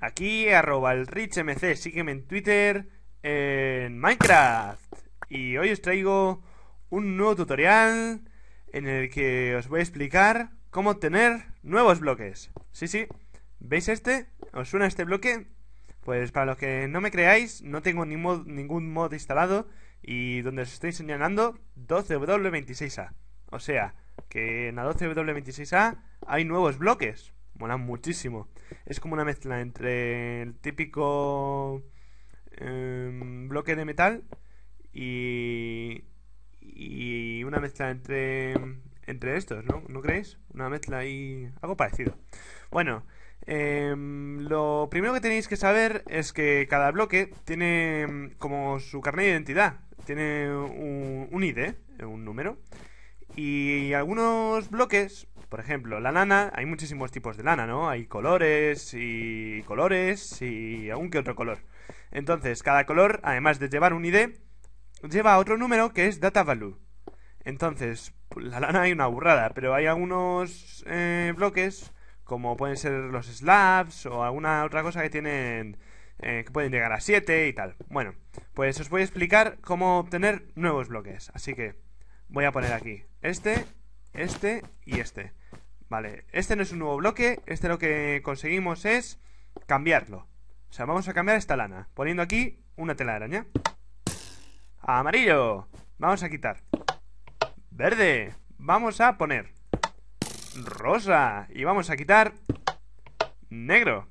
Aquí, arroba el RichMC, sígueme en Twitter, en Minecraft. Y hoy os traigo un nuevo tutorial en el que os voy a explicar cómo obtener nuevos bloques. Sí, sí. ¿Veis este? ¿Os suena este bloque? Pues para los que no me creáis, no tengo ningún mod instalado y donde os estoy señalando 12W26A. O sea, que en la 12W26A hay nuevos bloques mola muchísimo. Es como una mezcla entre el típico em, bloque de metal y, y una mezcla entre, entre estos, ¿no? ¿No creéis? Una mezcla y algo parecido. Bueno, em, lo primero que tenéis que saber es que cada bloque tiene em, como su carnet de identidad. Tiene un, un ID, eh, un número. Y algunos bloques por ejemplo, la lana, hay muchísimos tipos de lana, ¿no? Hay colores y colores y algún que otro color. Entonces, cada color, además de llevar un ID, lleva otro número que es data value. Entonces, la lana hay una burrada, pero hay algunos eh, bloques, como pueden ser los slabs o alguna otra cosa que tienen eh, que pueden llegar a 7 y tal. Bueno, pues os voy a explicar cómo obtener nuevos bloques. Así que voy a poner aquí este, este y este. Vale, este no es un nuevo bloque, este lo que conseguimos es cambiarlo. O sea, vamos a cambiar esta lana, poniendo aquí una tela de araña. Amarillo, vamos a quitar. Verde, vamos a poner. Rosa, y vamos a quitar. Negro.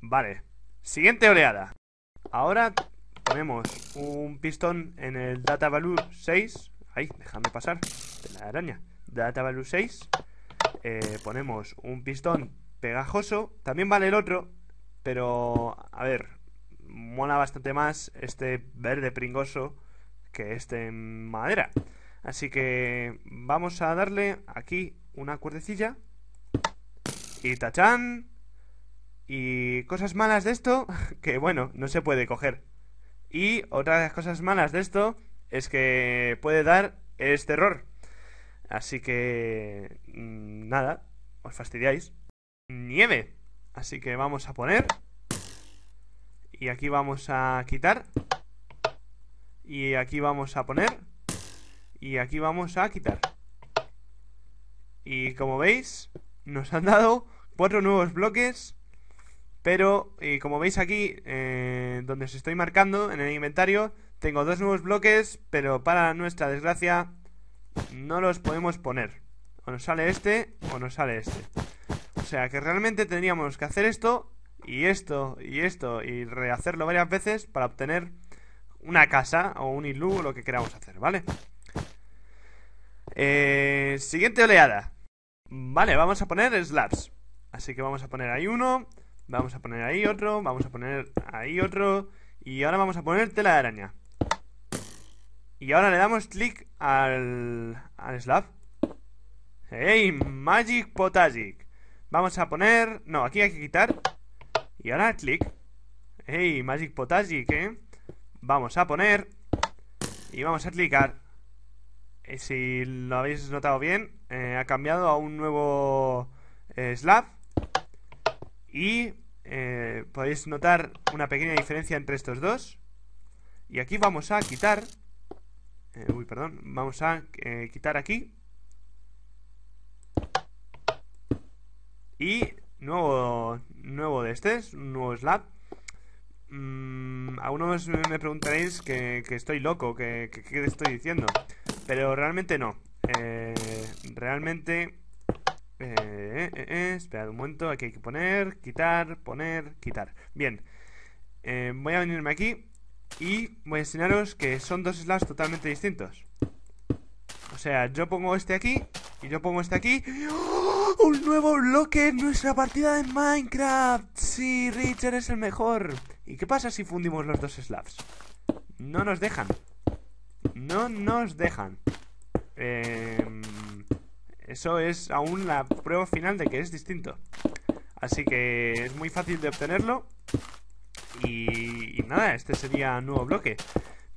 Vale, siguiente oleada. Ahora ponemos un pistón en el data value 6. Ahí, déjame pasar. Tela de araña. Data value 6. Eh, ponemos un pistón pegajoso. También vale el otro, pero a ver, mola bastante más este verde pringoso que este en madera. Así que vamos a darle aquí una cuerdecilla. Y tachán. Y cosas malas de esto, que bueno, no se puede coger. Y otra de las cosas malas de esto es que puede dar este error. Así que... Mm, nada, os fastidiáis. Nieve. Así que vamos a poner... Y aquí vamos a quitar. Y aquí vamos a poner. Y aquí vamos a quitar. Y como veis, nos han dado cuatro nuevos bloques. Pero, y eh, como veis aquí, eh, donde os estoy marcando en el inventario, tengo dos nuevos bloques, pero para nuestra desgracia no los podemos poner. O nos sale este o nos sale este. O sea que realmente tendríamos que hacer esto y esto y esto y rehacerlo varias veces para obtener una casa o un ilú, o lo que queramos hacer, ¿vale? Eh, siguiente oleada. Vale, vamos a poner slabs. Así que vamos a poner ahí uno, vamos a poner ahí otro, vamos a poner ahí otro y ahora vamos a poner tela de araña. Y ahora le damos clic al, al slab. ¡Hey! Magic Potagic. Vamos a poner... No, aquí hay que quitar. Y ahora clic. ¡Hey! Magic Potagic, ¿eh? Vamos a poner... Y vamos a clicar. Eh, si lo habéis notado bien, eh, ha cambiado a un nuevo eh, slab. Y podéis notar una pequeña diferencia entre estos dos. Y aquí vamos a quitar eh, uy, perdón, vamos a eh, quitar aquí. Y nuevo, nuevo de este, un nuevo slab. Mm, algunos me preguntaréis que, estoy loco, que, estoy diciendo. Pero realmente no. Eh, realmente... esperad un momento, aquí hay que poner, quitar, poner, quitar. Bien. voy a venirme aquí y voy a enseñaros que son dos slabs totalmente distintos. O sea, yo pongo este aquí y yo pongo este aquí. ¡Oh! ¡Un nuevo bloque en nuestra partida de Minecraft! Sí, Richard es el mejor. ¿Y qué pasa si fundimos los dos slabs? No nos dejan. No nos dejan. Em, eso es aún la prueba final de que es distinto. Así que es muy fácil de obtenerlo y, nada, este sería nuevo bloque.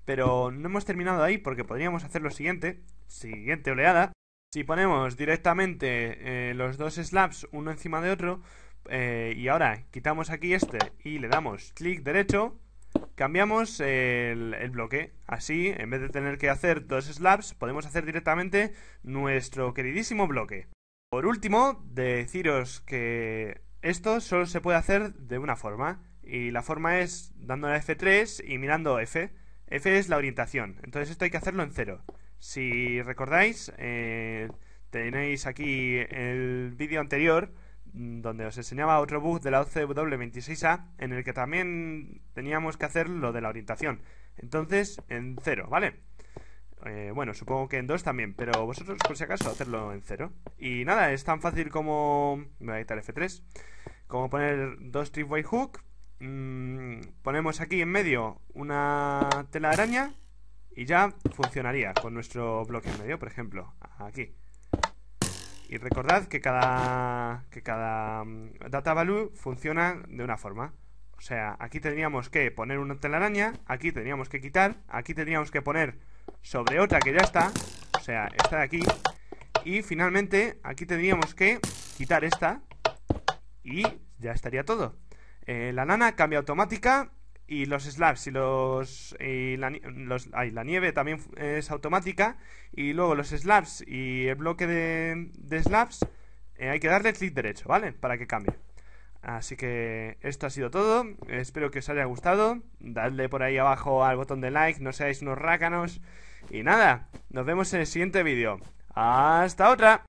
Pero no hemos terminado ahí porque podríamos hacer lo siguiente, siguiente oleada. Si ponemos directamente eh, los dos slabs uno encima de otro, eh, y ahora quitamos aquí este y le damos clic derecho, cambiamos el, el, bloque. Así, en vez de tener que hacer dos slabs, podemos hacer directamente nuestro queridísimo bloque. Por último, deciros que esto solo se puede hacer de una forma, y la forma es dando a F3 y mirando F. F es la orientación. Entonces esto hay que hacerlo en cero. Si recordáis, eh, tenéis aquí el vídeo anterior mm, donde os enseñaba otro bug de la OCW26A en el que también teníamos que hacer lo de la orientación. Entonces, en cero, ¿vale? Eh, bueno, supongo que en 2 también, pero vosotros por si acaso hacerlo en 0. Y nada, es tan fácil como... Me voy a quitar F3. Como poner dos tripway hook Mm, ponemos aquí en medio una tela araña y ya funcionaría con nuestro bloque en medio, por ejemplo, aquí. Y recordad que cada, que cada mm, data value funciona de una forma. O sea, aquí teníamos que poner una telaraña, aquí teníamos que quitar, aquí teníamos que poner sobre otra que ya está, o sea, esta de aquí. Y finalmente aquí tendríamos que quitar esta y ya estaría todo. Eh, la nana cambia automática y los slabs y los, la, nieve también es automática y luego los slabs y el bloque de, de slabs eh, hay que darle clic derecho, ¿vale? Para que cambie. Así que esto ha sido todo, espero que os haya gustado, dadle por ahí abajo al botón de like, no seáis unos rácanos y nada, nos vemos en el siguiente vídeo. Hasta otra.